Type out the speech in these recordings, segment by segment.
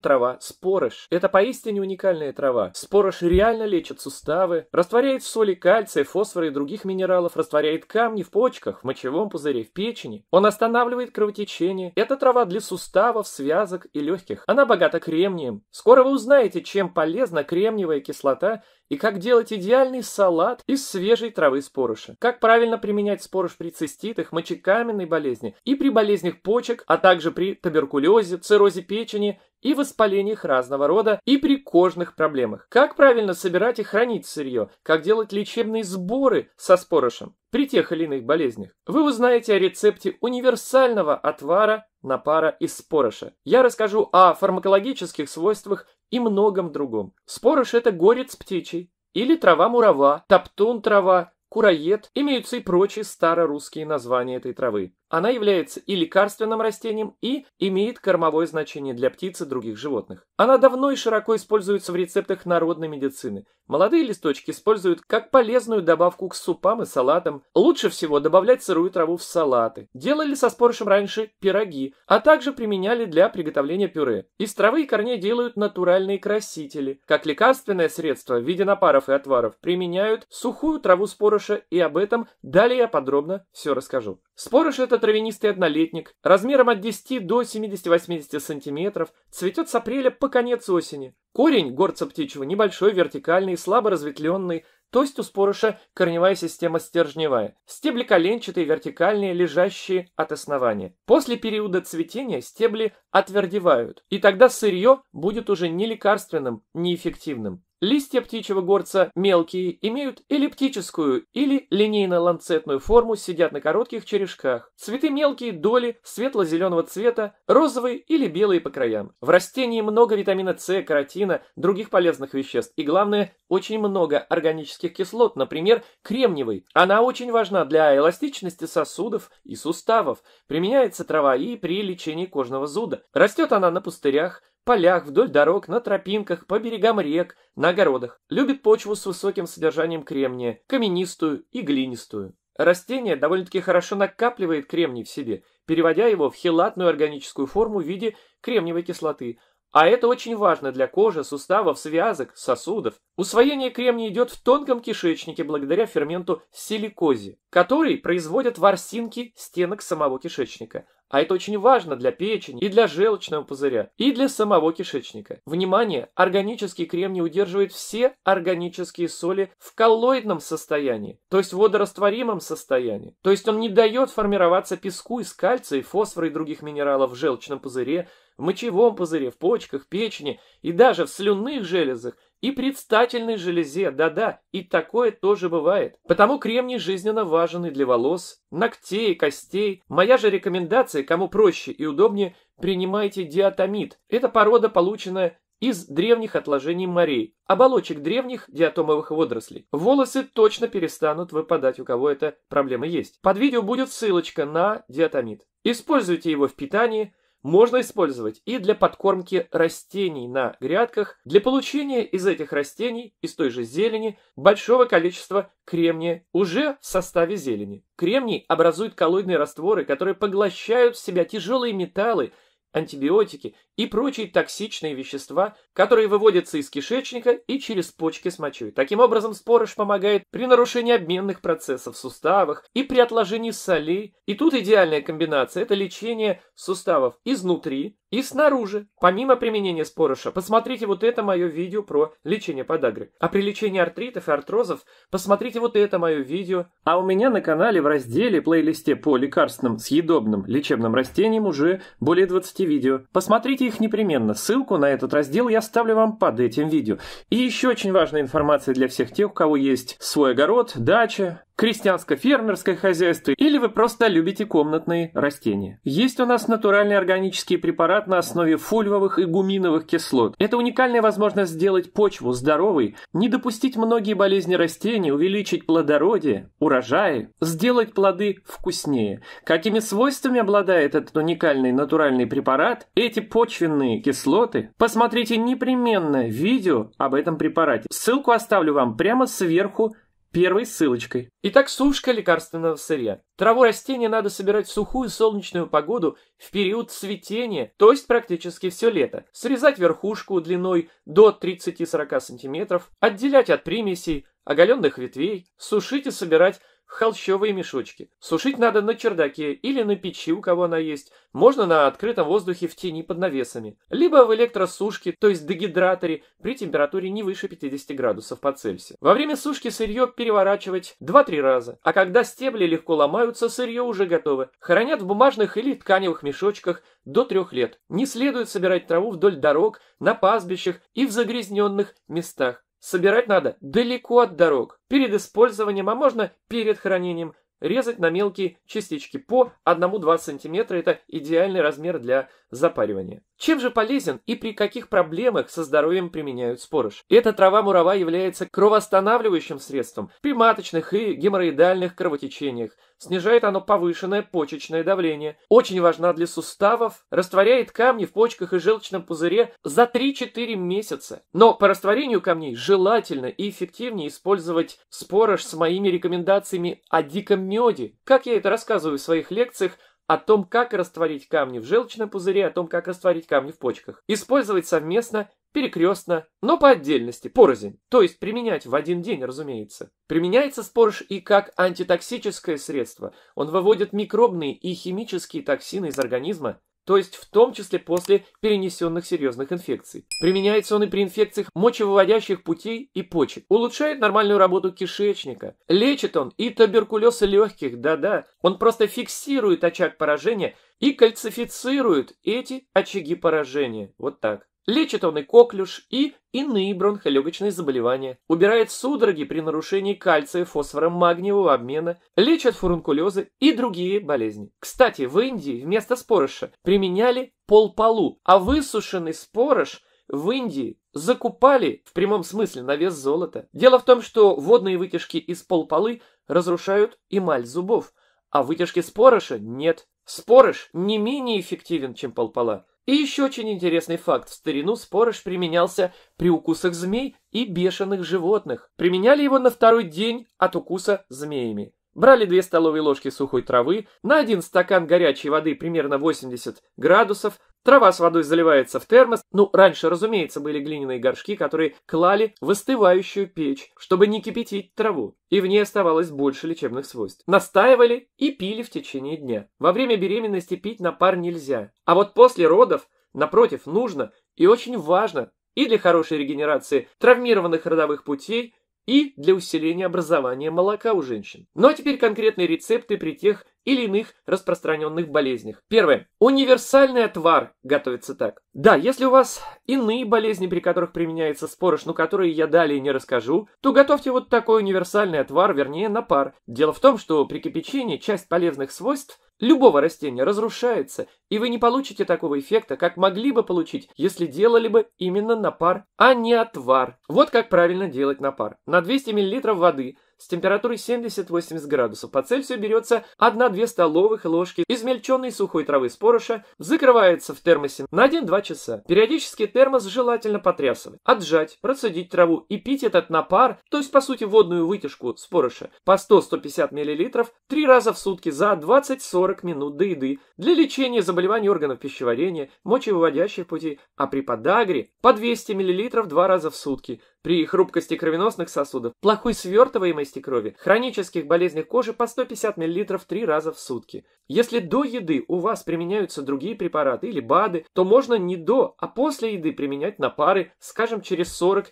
Трава спорыш. Это поистине уникальная трава. Спорыш реально лечит суставы, растворяет в соли кальция, фосфора и других минералов, растворяет камни в почках, в мочевом пузыре, в печени. Он останавливает кровотечение. Это трава для суставов, связок и легких. Она богата кремнием. Скоро вы узнаете, чем полезна кремниевая кислота и как делать идеальный салат из свежей травы спорыша. Как правильно применять спорыш при циститах, мочекаменной болезни и при болезнях почек, а также при туберкулезе, циррозе печени и воспалениях разного рода и при кожных проблемах. Как правильно собирать и хранить сырье, как делать лечебные сборы со спорышем при тех или иных болезнях. Вы узнаете о рецепте универсального отвара напара из спорыша. Я расскажу о фармакологических свойствах и многом другом. Спорыш это горец птичий, или трава-мурава, топтун-трава, кураед, имеются и прочие старорусские названия этой травы. Она является и лекарственным растением, и имеет кормовое значение для птиц и других животных. Она давно и широко используется в рецептах народной медицины. Молодые листочки используют как полезную добавку к супам и салатам. Лучше всего добавлять сырую траву в салаты. Делали со спорышем раньше пироги, а также применяли для приготовления пюре. Из травы и корней делают натуральные красители. Как лекарственное средство в виде напаров и отваров применяют сухую траву спорыша спороша, и об этом далее я подробно все расскажу. Спорыш это травянистый однолетник, размером от 10 до 70-80 см, цветет с апреля по конец осени. Корень горца птичьего небольшой, вертикальный, слабо разветвленный, то есть у спорыша корневая система стержневая. Стебли коленчатые, вертикальные, лежащие от основания. После периода цветения стебли отвердевают, и тогда сырье будет уже не лекарственным, не эффективным. Листья птичьего горца мелкие, имеют эллиптическую или линейно-ланцетную форму, сидят на коротких черешках. Цветы мелкие, доли, светло-зеленого цвета, розовые или белые по краям. В растении много витамина С, каротина, других полезных веществ и, главное, очень много органических кислот, например, кремниевой. Она очень важна для эластичности сосудов и суставов. Применяется трава и при лечении кожного зуда. Растет она на пустырях, полях, вдоль дорог, на тропинках, по берегам рек, на огородах. Любит почву с высоким содержанием кремния, каменистую и глинистую. Растение довольно-таки хорошо накапливает кремний в себе, переводя его в хелатную органическую форму в виде кремниевой кислоты. А это очень важно для кожи, суставов, связок, сосудов. Усвоение кремния идет в тонком кишечнике благодаря ферменту силикозе, который производят ворсинки стенок самого кишечника. А это очень важно для печени и для желчного пузыря, и для самого кишечника. Внимание! Органический кремний удерживает все органические соли в коллоидном состоянии, то есть в водорастворимом состоянии. То есть он не дает формироваться песку из кальция, фосфора и других минералов в желчном пузыре, в мочевом пузыре, в почках, печени и даже в слюнных железах – и предстательной железе, да-да, и такое тоже бывает. Потому кремний жизненно важен и для волос, ногтей, костей. Моя же рекомендация, кому проще и удобнее, принимайте диатомит. Это порода, полученная из древних отложений морей, оболочек древних диатомовых водорослей. Волосы точно перестанут выпадать, у кого эта проблема есть. Под видео будет ссылочка на диатомит. Используйте его в питании, можно использовать и для подкормки растений на грядках, для получения из этих растений, из той же зелени, большого количества кремния уже в составе зелени. Кремний образует коллоидные растворы, которые поглощают в себя тяжелые металлы, антибиотики и прочие токсичные вещества, которые выводятся из кишечника и через почки с мочой. Таким образом, спорыш помогает при нарушении обменных процессов в суставах и при отложении солей. И тут идеальная комбинация – это лечение суставов изнутри, и снаружи, помимо применения спороша, посмотрите вот это мое видео про лечение подагры. А при лечении артритов и артрозов посмотрите вот это мое видео. А у меня на канале в разделе плейлисте по лекарственным, съедобным, лечебным растениям уже более 20 видео. Посмотрите их непременно. Ссылку на этот раздел я ставлю вам под этим видео. И еще очень важная информация для всех тех, у кого есть свой огород, дача, крестьянско-фермерское хозяйство или вы просто любите комнатные растения. Есть у нас натуральные органические препараты, препарат на основе фульвовых и гуминовых кислот. Это уникальная возможность сделать почву здоровой, не допустить многие болезни растений, увеличить плодородие, урожаи, сделать плоды вкуснее. Какими свойствами обладает этот уникальный натуральный препарат, эти почвенные кислоты, посмотрите непременно видео об этом препарате. Ссылку оставлю вам прямо сверху Первой ссылочкой. Итак, сушка лекарственного сырья. Траву растения надо собирать в сухую солнечную погоду в период цветения, то есть практически все лето. Срезать верхушку длиной до 30-40 см, отделять от примесей, оголенных ветвей, сушить и собирать в холщовые мешочки. Сушить надо на чердаке или на печи, у кого она есть. Можно на открытом воздухе в тени под навесами. Либо в электросушке, то есть дегидраторе, при температуре не выше 50 градусов по Цельсию. Во время сушки сырье переворачивать 2-3 раза. А когда стебли легко ломаются, сырье уже готово. Хранят в бумажных или тканевых мешочках до 3 лет. Не следует собирать траву вдоль дорог, на пастбищах и в загрязненных местах. Собирать надо далеко от дорог, перед использованием, а можно перед хранением. Резать на мелкие частички по 1-2 см – это идеальный размер для запаривания. Чем же полезен и при каких проблемах со здоровьем применяют спорыш? Эта трава мурава является кровоостанавливающим средством при маточных и геморроидальных кровотечениях – Снижает оно повышенное почечное давление. Очень важна для суставов. Растворяет камни в почках и желчном пузыре за 3-4 месяца. Но по растворению камней желательно и эффективнее использовать спорож с моими рекомендациями о диком меде. Как я это рассказываю в своих лекциях, о том, как растворить камни в желчном пузыре, о том, как растворить камни в почках. Использовать совместно перекрестно, но по отдельности, порознь, то есть применять в один день, разумеется. Применяется спорж и как антитоксическое средство. Он выводит микробные и химические токсины из организма, то есть в том числе после перенесенных серьезных инфекций. Применяется он и при инфекциях мочевыводящих путей и почек. Улучшает нормальную работу кишечника. Лечит он и туберкулез легких, да-да. Он просто фиксирует очаг поражения и кальцифицирует эти очаги поражения. Вот так. Лечит он и коклюш, и иные бронхолегочные заболевания. Убирает судороги при нарушении кальция, фосфора, магниевого обмена. Лечит фурункулезы и другие болезни. Кстати, в Индии вместо спорыша применяли полполу, а высушенный спорыш в Индии закупали в прямом смысле на вес золота. Дело в том, что водные вытяжки из полполы разрушают эмаль зубов, а вытяжки спорыша нет. Спорыш не менее эффективен, чем полпола. И еще очень интересный факт. В старину спорыш применялся при укусах змей и бешеных животных. Применяли его на второй день от укуса змеями. Брали 2 столовые ложки сухой травы, на один стакан горячей воды примерно 80 градусов, Трава с водой заливается в термос. Ну, раньше, разумеется, были глиняные горшки, которые клали в остывающую печь, чтобы не кипятить траву. И в ней оставалось больше лечебных свойств. Настаивали и пили в течение дня. Во время беременности пить на пар нельзя. А вот после родов, напротив, нужно и очень важно и для хорошей регенерации травмированных родовых путей, и для усиления образования молока у женщин. Но ну, а теперь конкретные рецепты при тех, или иных распространенных болезнях. Первое. Универсальный отвар готовится так. Да, если у вас иные болезни, при которых применяется спорыш, но которые я далее не расскажу, то готовьте вот такой универсальный отвар, вернее напар. Дело в том, что при кипячении часть полезных свойств любого растения разрушается, и вы не получите такого эффекта, как могли бы получить, если делали бы именно напар, а не отвар. Вот как правильно делать напар. На 200 мл воды – с температурой 70-80 градусов по Цельсию берется 1-2 столовых ложки измельченной сухой травы с пороша, закрывается в термосе на 1-2 часа. Периодически термос желательно потрясывать, отжать, процедить траву и пить этот напар, то есть по сути водную вытяжку с пороша по 100-150 мл 3 раза в сутки за 20-40 минут до еды для лечения заболеваний органов пищеварения, мочевыводящих путей, а при подагре по 200 мл 2 раза в сутки при хрупкости кровеносных сосудов, плохой свертываемости крови, хронических болезнях кожи по 150 мл 3 раза в сутки. Если до еды у вас применяются другие препараты или БАДы, то можно не до, а после еды применять на пары, скажем, через 40-60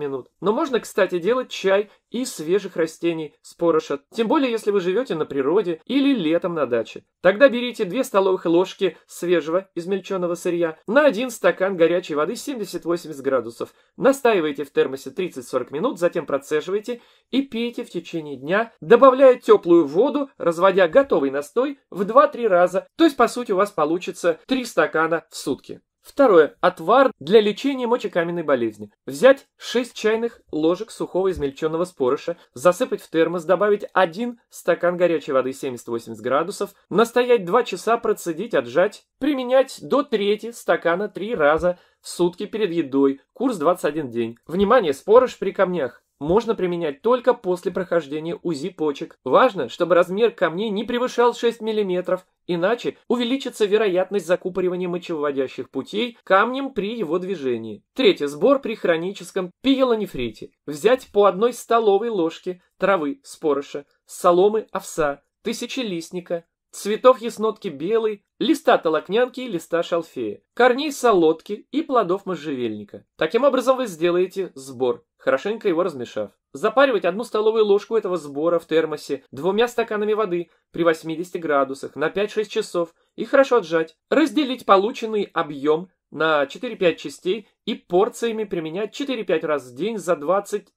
минут. Но можно, кстати, делать чай из свежих растений с пороша, тем более если вы живете на природе или летом на даче. Тогда берите 2 столовых ложки свежего измельченного сырья на 1 стакан горячей воды 70-80 градусов. Настаивайте в термосе 30-40 минут, затем процеживайте и пейте в течение дня, добавляя теплую воду, разводя готовый настой в 2-3 раза, то есть по сути у вас получится 3 стакана в сутки. Второе. Отвар для лечения мочекаменной болезни. Взять 6 чайных ложек сухого измельченного спорыша, засыпать в термос, добавить 1 стакан горячей воды 70-80 градусов, настоять 2 часа, процедить, отжать, применять до трети стакана 3 раза – сутки перед едой, курс 21 день. Внимание, спорыш при камнях можно применять только после прохождения УЗИ почек. Важно, чтобы размер камней не превышал 6 мм, иначе увеличится вероятность закупоривания мочевыводящих путей камнем при его движении. Третье. Сбор при хроническом пиелонефрите. Взять по одной столовой ложке травы спорыша, соломы овса, тысячелистника, цветов есть нотки белой, листа толокнянки и листа шалфея, корней солодки и плодов можжевельника. Таким образом вы сделаете сбор, хорошенько его размешав. Запаривать одну столовую ложку этого сбора в термосе двумя стаканами воды при 80 градусах на 5-6 часов и хорошо отжать. Разделить полученный объем на 4-5 частей и порциями применять 4-5 раз в день за 20-40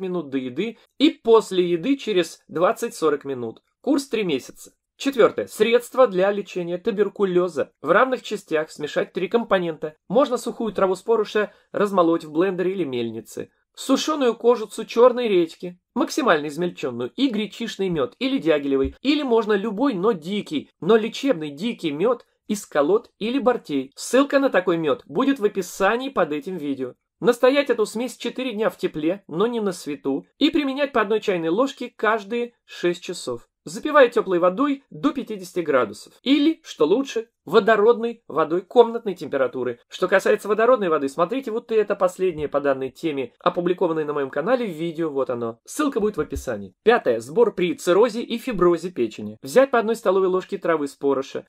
минут до еды и после еды через 20-40 минут. Курс 3 месяца. Четвертое. Средства для лечения туберкулеза. В равных частях смешать три компонента. Можно сухую траву споруша размолоть в блендере или мельнице. Сушеную кожицу черной редьки, максимально измельченную, и гречишный мед, или дягилевый, или можно любой, но дикий, но лечебный дикий мед из колод или бортей. Ссылка на такой мед будет в описании под этим видео. Настоять эту смесь 4 дня в тепле, но не на свету, и применять по одной чайной ложке каждые 6 часов запивая теплой водой до 50 градусов. Или, что лучше, водородной водой комнатной температуры. Что касается водородной воды, смотрите вот и это последнее по данной теме, опубликованное на моем канале видео, вот оно. Ссылка будет в описании. Пятое. Сбор при циррозе и фиброзе печени. Взять по одной столовой ложке травы с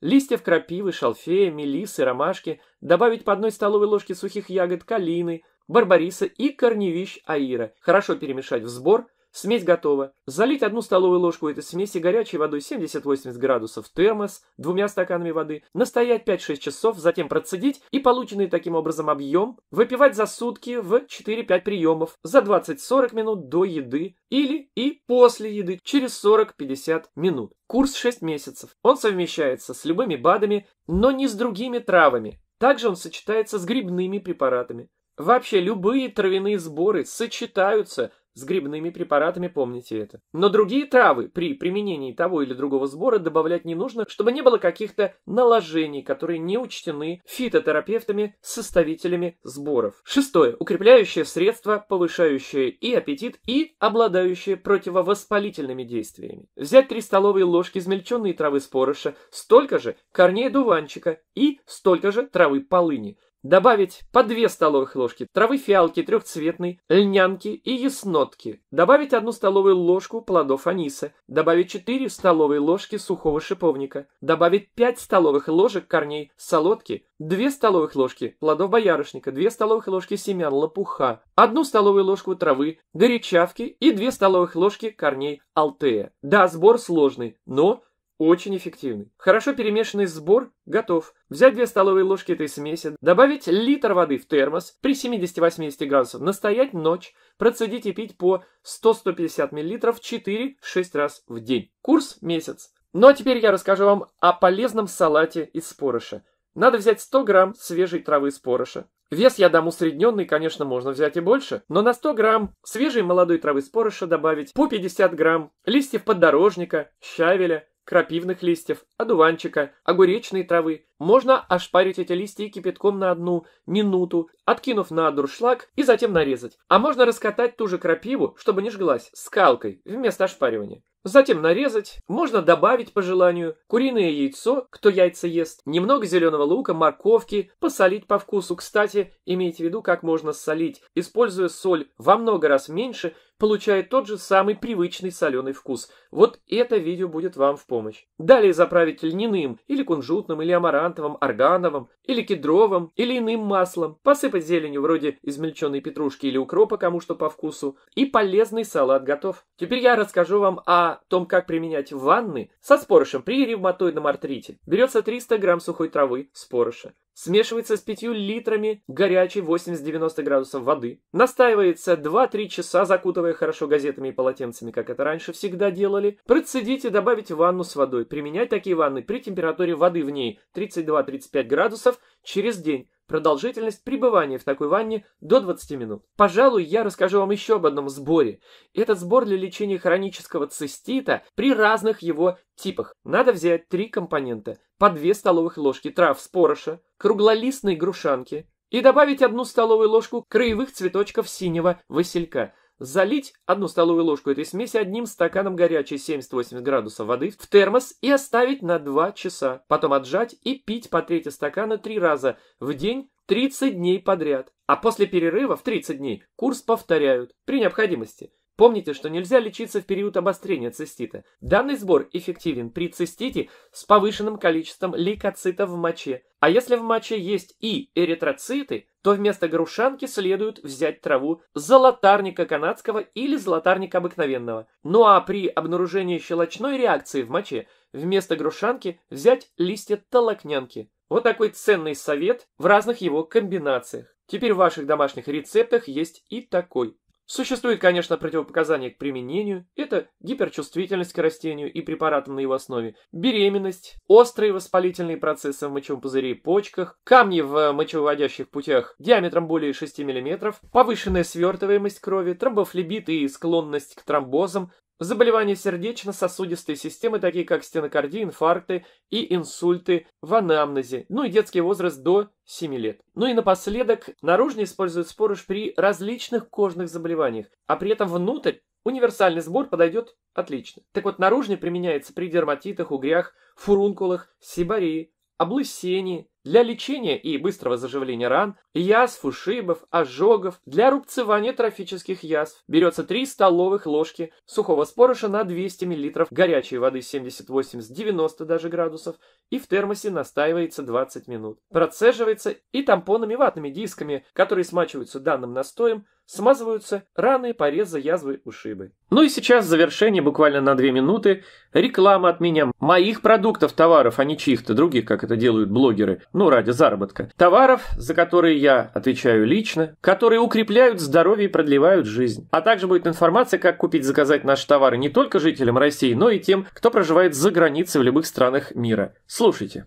листьев крапивы, шалфея, мелисы, ромашки, добавить по одной столовой ложке сухих ягод калины, барбариса и корневищ аира. Хорошо перемешать в сбор, Смесь готова. Залить одну столовую ложку этой смеси горячей водой 70-80 градусов в термос двумя стаканами воды, настоять 5-6 часов, затем процедить и полученный таким образом объем выпивать за сутки в 4-5 приемов за 20-40 минут до еды или и после еды через 40-50 минут. Курс 6 месяцев. Он совмещается с любыми БАДами, но не с другими травами. Также он сочетается с грибными препаратами. Вообще любые травяные сборы сочетаются с грибными препаратами помните это. Но другие травы при применении того или другого сбора добавлять не нужно, чтобы не было каких-то наложений, которые не учтены фитотерапевтами-составителями сборов. Шестое. Укрепляющее средство, повышающее и аппетит, и обладающее противовоспалительными действиями. Взять 3 столовые ложки измельченной травы спорыша, столько же корней дуванчика и столько же травы полыни – Добавить по 2 столовых ложки травы фиалки трехцветной, льнянки и яснотки. Добавить 1 столовую ложку плодов аниса. Добавить 4 столовые ложки сухого шиповника. Добавить 5 столовых ложек корней солодки, 2 столовых ложки плодов боярышника, 2 столовых ложки семян лопуха, 1 столовую ложку травы, горячавки и 2 столовых ложки корней алтея. Да, сбор сложный, но очень эффективный. Хорошо перемешанный сбор готов. Взять 2 столовые ложки этой смеси, добавить литр воды в термос при 70-80 градусах, настоять ночь, процедить и пить по 100-150 мл 4-6 раз в день. Курс месяц. Ну а теперь я расскажу вам о полезном салате из спорыша Надо взять 100 грамм свежей травы спорыша Вес я дам усредненный, конечно, можно взять и больше, но на 100 грамм свежей молодой травы спорыша добавить по 50 грамм листьев поддорожника, щавеля, крапивных листьев, одуванчика, огуречной травы. Можно ошпарить эти листья кипятком на одну минуту, откинув на дуршлаг и затем нарезать. А можно раскатать ту же крапиву, чтобы не жглась, скалкой вместо ошпаривания. Затем нарезать, можно добавить по желанию куриное яйцо, кто яйца ест, немного зеленого лука, морковки, посолить по вкусу. Кстати, имейте в виду, как можно солить, используя соль во много раз меньше – получает тот же самый привычный соленый вкус. Вот это видео будет вам в помощь. Далее заправить льняным или кунжутным, или амарантовым, органовым, или кедровым, или иным маслом. Посыпать зеленью вроде измельченной петрушки или укропа, кому что по вкусу. И полезный салат готов. Теперь я расскажу вам о том, как применять ванны со спорышем при ревматоидном артрите. Берется 300 грамм сухой травы спорыша смешивается с 5 литрами горячей 80-90 градусов воды, настаивается 2-3 часа, закутывая хорошо газетами и полотенцами, как это раньше всегда делали, процедите, и добавить ванну с водой, применять такие ванны при температуре воды в ней 32-35 градусов через день, Продолжительность пребывания в такой ванне до 20 минут. Пожалуй, я расскажу вам еще об одном сборе. Этот сбор для лечения хронического цистита при разных его типах. Надо взять три компонента. По 2 столовых ложки трав с пороша, круглолистной грушанки и добавить одну столовую ложку краевых цветочков синего василька – Залить одну столовую ложку этой смеси одним стаканом горячей 70-80 градусов воды в термос и оставить на 2 часа. Потом отжать и пить по трети стакана 3 раза в день 30 дней подряд. А после перерыва в 30 дней курс повторяют при необходимости. Помните, что нельзя лечиться в период обострения цистита. Данный сбор эффективен при цистите с повышенным количеством лейкоцитов в моче. А если в моче есть и эритроциты, то вместо грушанки следует взять траву золотарника канадского или золотарника обыкновенного. Ну а при обнаружении щелочной реакции в моче вместо грушанки взять листья толокнянки. Вот такой ценный совет в разных его комбинациях. Теперь в ваших домашних рецептах есть и такой. Существует, конечно, противопоказания к применению. Это гиперчувствительность к растению и препаратам на его основе, беременность, острые воспалительные процессы в мочевом пузыре и почках, камни в мочевыводящих путях диаметром более 6 мм, повышенная свертываемость крови, тромбофлебит и склонность к тромбозам, Заболевания сердечно-сосудистой системы, такие как стенокардии, инфаркты и инсульты в анамнезе, ну и детский возраст до 7 лет. Ну и напоследок, наружно используют споруш при различных кожных заболеваниях, а при этом внутрь универсальный сбор подойдет отлично. Так вот, наружный применяется при дерматитах, угрях, фурункулах, сибарии, облысении, для лечения и быстрого заживления ран, язв, ушибов, ожогов, для рубцевания трофических язв. Берется 3 столовых ложки сухого спороша на 200 мл горячей воды 78-90 даже градусов и в термосе настаивается 20 минут. Процеживается и тампонами ватными дисками, которые смачиваются данным настоем, смазываются раны, порезы, язвы, ушибы. Ну и сейчас в завершение буквально на 2 минуты реклама от меня моих продуктов, товаров, а не чьих-то других, как это делают блогеры, ну ради заработка. Товаров, за которые я отвечаю лично, которые укрепляют здоровье и продлевают жизнь. А также будет информация, как купить, заказать наши товары не только жителям России, но и тем, кто проживает за границей в любых странах мира. Слушайте.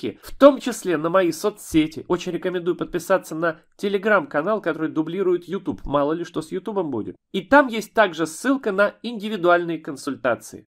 ссылки, в том числе на мои соцсети. Очень рекомендую подписаться на телеграм-канал, который дублирует YouTube. Мало ли что с YouTube будет. И там есть также ссылка на индивидуальные консультации.